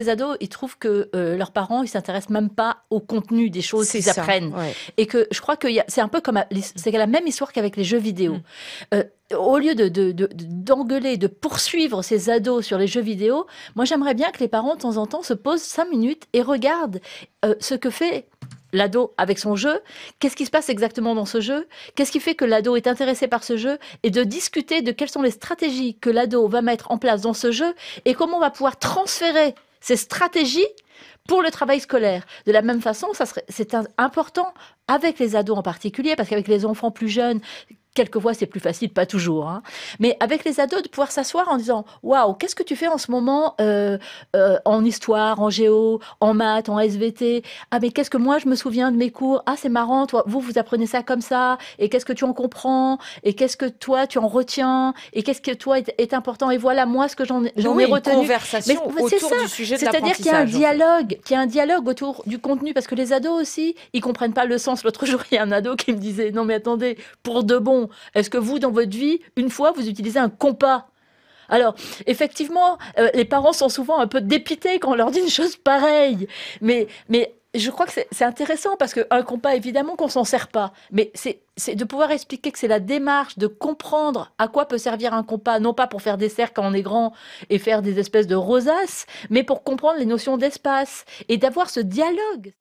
les ados, ils trouvent que euh, leurs parents, ils s'intéressent même pas au contenu des choses qu'ils apprennent. Et que je crois que c'est un peu comme c'est la même histoire qu'avec les jeux vidéo. Mm. Euh, au lieu de, d'engueuler, de, poursuivre ces ados sur les jeux vidéo, moi j'aimerais bien que les parents de temps en temps se posent cinq minutes et regardent euh, ce que fait l'ado avec son jeu, qu'est-ce qui se passe exactement dans ce jeu, qu'est-ce qui fait que l'ado est intéressé par ce jeu, et de discuter de quelles sont les stratégies que l'ado va mettre en place dans ce jeu, et comment on va pouvoir transférer ces stratégies pour le travail scolaire. De la même façon, ça c'est important avec les ados en particulier, parce qu'avec les enfants plus jeunes Quelquefois, c'est plus facile, pas toujours. Hein. Mais avec les ados, de pouvoir s'asseoir en disant Waouh, qu'est-ce que tu fais en ce moment euh, euh, en histoire, en géo, en maths, en SVT Ah, mais qu'est-ce que moi je me souviens de mes cours Ah, c'est marrant, toi, vous, vous apprenez ça comme ça. Et qu'est-ce que tu en comprends Et qu'est-ce que toi, tu en retiens Et qu'est-ce que toi est, important Et voilà, moi, ce que j'en ai retenu. Une conversation autour ça. du sujet de C'est-à-dire qu'il y a un dialogue, qu'il y a un dialogue autour du contenu, parce que les ados aussi, ils comprennent pas le sens. L'autre jour, il y a un ado qui me disait Non, mais attendez, pour de bon, est-ce que vous, dans votre vie, une fois, vous utilisez un compas alors, effectivement, euh, les parents sont souvent un peu dépités quand on leur dit une chose pareille. Mais, je crois que c'est intéressant parce qu'un compas, évidemment qu'on s'en sert pas, mais c'est de pouvoir expliquer que c'est la démarche de comprendre à quoi peut servir un compas, non pas pour faire des cercles quand on est grand et faire des espèces de rosaces, mais pour comprendre les notions d'espace et d'avoir ce dialogue.